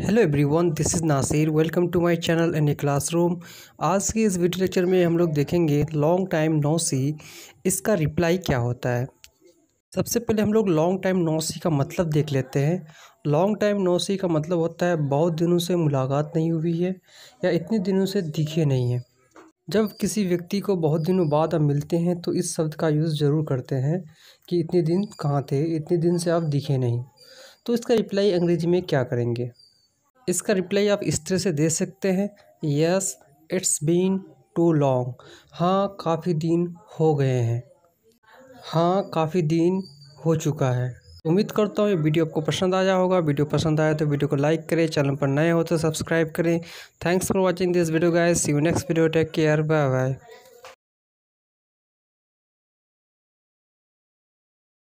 hello everyone this is Nasir welcome to my channel N A classroom आज के इस video lecture में हम लोग देखेंगे लॉन्ग टाइम नो सी इसका रिप्लाई क्या होता है सबसे पहले हम लोग लॉन्ग टाइम नो सी का मतलब देख लेते हैं लॉन्ग टाइम नो सी का मतलब होता है बहुत दिनों से मुलाकात नहीं हुई है या इतने दिनों से दिखे नहीं है जब किसी व्यक्ति को बहुत दिनों बाद अब मिलते हैं तो इस शब्द का यूज़ ज़रूर करते हैं कि इतने दिन कहाँ थे इतने दिन से आप दिखे नहीं तो इसका रिप्लाई अंग्रेज़ी में क्या करेंगे इसका रिप्लाई आप इस तरह से दे सकते हैं yes it's been too long हाँ काफ़ी दिन हो गए हैं हाँ काफ़ी दिन हो चुका है उम्मीद करता हूँ ये वीडियो आपको पसंद आया होगा वीडियो पसंद आया तो वीडियो को लाइक करें चैनल पर नए हो तो सब्सक्राइब करें thanks for watching this video guys see you next video take care bye bye